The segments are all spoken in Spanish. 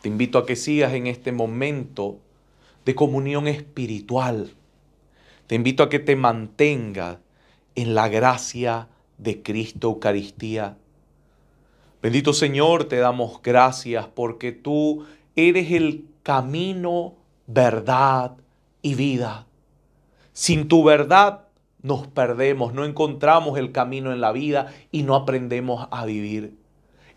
Te invito a que sigas en este momento de comunión espiritual. Te invito a que te mantengas en la gracia de Cristo Eucaristía. Bendito Señor, te damos gracias porque tú eres el camino, verdad y vida. Sin tu verdad nos perdemos, no encontramos el camino en la vida y no aprendemos a vivir.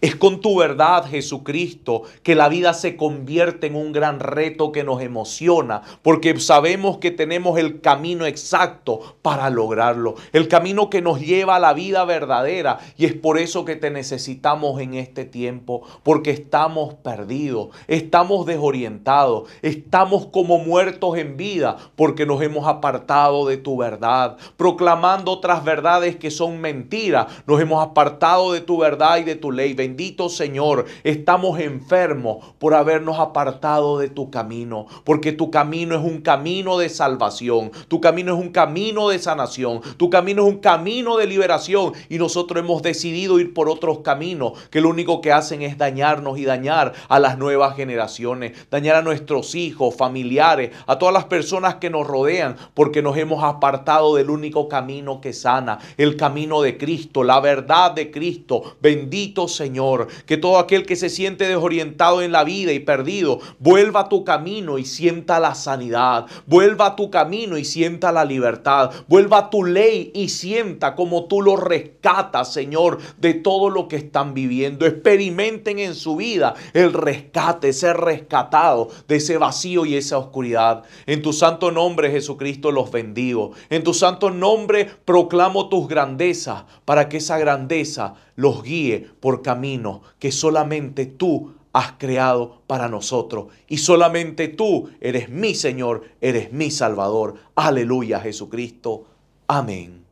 Es con tu verdad, Jesucristo, que la vida se convierte en un gran reto que nos emociona, porque sabemos que tenemos el camino exacto para lograrlo, el camino que nos lleva a la vida verdadera. Y es por eso que te necesitamos en este tiempo, porque estamos perdidos, estamos desorientados, estamos como muertos en vida, porque nos hemos apartado de tu verdad, proclamando otras verdades que son mentiras, nos hemos apartado de tu verdad y de tu ley bendito Señor, estamos enfermos por habernos apartado de tu camino, porque tu camino es un camino de salvación, tu camino es un camino de sanación, tu camino es un camino de liberación y nosotros hemos decidido ir por otros caminos que lo único que hacen es dañarnos y dañar a las nuevas generaciones, dañar a nuestros hijos, familiares, a todas las personas que nos rodean, porque nos hemos apartado del único camino que sana, el camino de Cristo, la verdad de Cristo. Bendito Señor. Señor. Que todo aquel que se siente desorientado en la vida y perdido, vuelva a tu camino y sienta la sanidad. Vuelva a tu camino y sienta la libertad. Vuelva a tu ley y sienta como tú lo rescatas, Señor, de todo lo que están viviendo. Experimenten en su vida el rescate, ser rescatado de ese vacío y esa oscuridad. En tu santo nombre, Jesucristo, los bendigo. En tu santo nombre proclamo tus grandezas para que esa grandeza los guíe por caminos que solamente tú has creado para nosotros. Y solamente tú eres mi Señor, eres mi Salvador. Aleluya Jesucristo. Amén.